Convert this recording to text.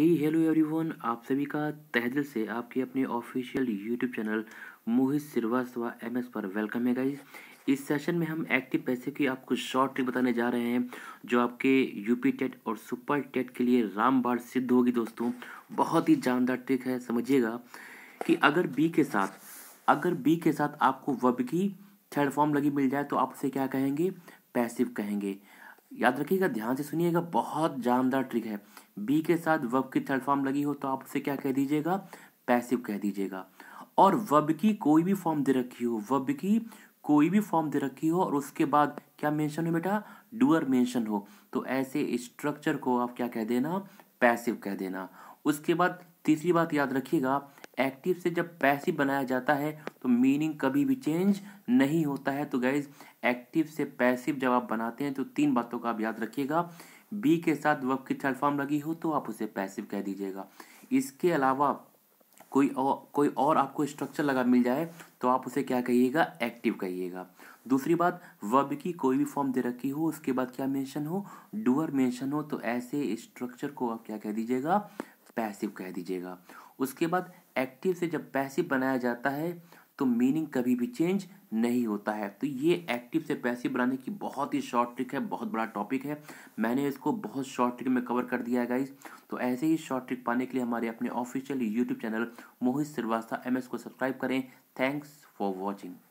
ही hello everyone आप सभी का तहदिल से आपके अपने official YouTube channel Mohit Shrivastava M S पर वेलकम है गाइज इस सेशन में हम एक्टिव पैसे की आपको शॉर्ट ट्रिक बताने जा रहे हैं जो आपके यूपी टेट और सुपर टेट के लिए रामबाड़ सिद्ध होगी दोस्तों बहुत ही जानदार ट्रिक है समझिएगा कि अगर बी के साथ अगर बी के साथ आपको वब की थर्ड फॉर्म लगी मिल जाए तो आप उसे क्या कहेंगे पैसिव कहेंगे याद रखिएगा ध्यान से सुनिएगा बहुत जानदार ट्रिक है बी के साथ वब की थर्ड फॉर्म लगी हो तो आप उसे क्या कह दीजिएगा पैसिव कह दीजिएगा और वब की कोई भी फॉर्म दे रखी हो वब की कोई भी फॉर्म दे रखी हो और उसके बाद क्या मेंशन हो बेटा डूअर मेंशन हो तो ऐसे स्ट्रक्चर को आप क्या कह देना पैसिव कह देना उसके बाद तीसरी बात याद रखिएगा एक्टिव से जब पैसिव बनाया जाता है तो मीनिंग कभी भी चेंज नहीं होता है तो गाइज एक्टिव से पैसिव जब आप बनाते हैं तो तीन बातों का आप याद रखिएगा बी के साथ वर्ब की थर्ड फॉर्म लगी हो तो आप उसे पैसिव कह दीजिएगा इसके अलावा कोई और कोई और आपको स्ट्रक्चर लगा मिल जाए तो आप उसे क्या कहिएगा एक्टिव कहिएगा दूसरी बात वर्ब की कोई भी फॉर्म दे रखी हो उसके बाद क्या मेंशन हो डूअर मेंशन हो तो ऐसे स्ट्रक्चर को आप क्या कह दीजिएगा पैसिव कह दीजिएगा उसके बाद एक्टिव से जब पैसिव बनाया जाता है तो मीनिंग कभी भी चेंज नहीं होता है तो ये एक्टिव से पैसिव बनाने की बहुत ही शॉर्ट ट्रिक है बहुत बड़ा टॉपिक है मैंने इसको बहुत शॉर्ट ट्रिक में कवर कर दिया है गाइज तो ऐसे ही शॉर्ट ट्रिक पाने के लिए हमारे अपने official YouTube channel Mohit Shrivastava M को सब्सक्राइब करें थैंक्स फॉर वॉचिंग